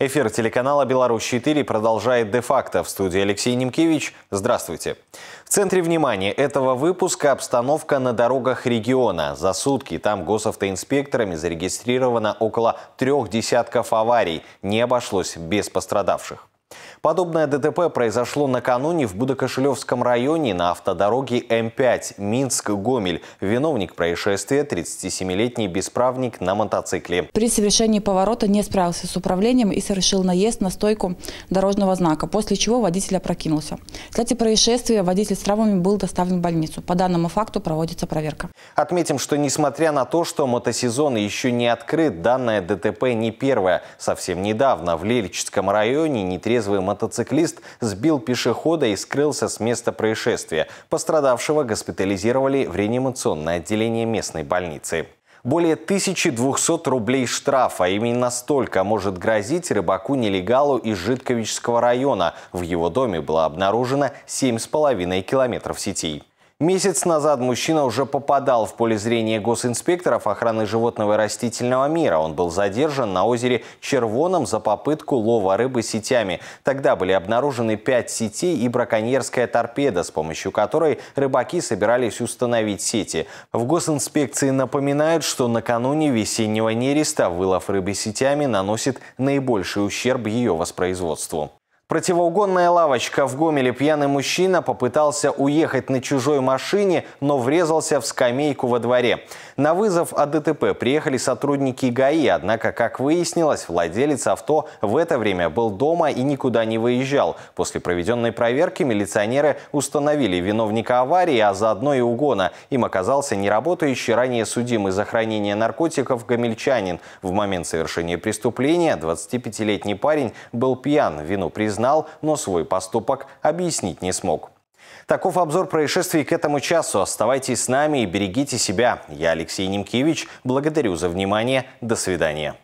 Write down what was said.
Эфир телеканала «Беларусь-4» продолжает де-факто. В студии Алексей Немкевич. Здравствуйте. В центре внимания этого выпуска обстановка на дорогах региона. За сутки там госавтоинспекторами зарегистрировано около трех десятков аварий. Не обошлось без пострадавших. Подобное ДТП произошло накануне в Будокошелевском районе на автодороге М5 Минск-Гомель. Виновник происшествия – 37-летний бесправник на мотоцикле. При совершении поворота не справился с управлением и совершил наезд на стойку дорожного знака, после чего водитель опрокинулся. Кстати, происшествия водитель с травмами был доставлен в больницу. По данному факту проводится проверка. Отметим, что несмотря на то, что мотосезон еще не открыт, данное ДТП не первое. Совсем недавно в Лельчатском районе нетрезво трезвый мотоциклист сбил пешехода и скрылся с места происшествия. Пострадавшего госпитализировали в реанимационное отделение местной больницы. Более 1200 рублей штрафа. Именно столько может грозить рыбаку-нелегалу из Житковичского района. В его доме было обнаружено 7,5 километров сетей. Месяц назад мужчина уже попадал в поле зрения госинспекторов охраны животного и растительного мира. Он был задержан на озере Червоном за попытку лова рыбы сетями. Тогда были обнаружены пять сетей и браконьерская торпеда, с помощью которой рыбаки собирались установить сети. В госинспекции напоминают, что накануне весеннего нереста вылов рыбы сетями наносит наибольший ущерб ее воспроизводству. Противоугонная лавочка в Гомеле. Пьяный мужчина попытался уехать на чужой машине, но врезался в скамейку во дворе. На вызов о ДТП приехали сотрудники ГАИ, однако, как выяснилось, владелец авто в это время был дома и никуда не выезжал. После проведенной проверки милиционеры установили виновника аварии, а заодно и угона. Им оказался неработающий ранее судимый за хранение наркотиков гомельчанин. В момент совершения преступления 25-летний парень был пьян, вину признал признал, но свой поступок объяснить не смог. Таков обзор происшествий к этому часу. Оставайтесь с нами и берегите себя. Я Алексей Немкевич. Благодарю за внимание. До свидания.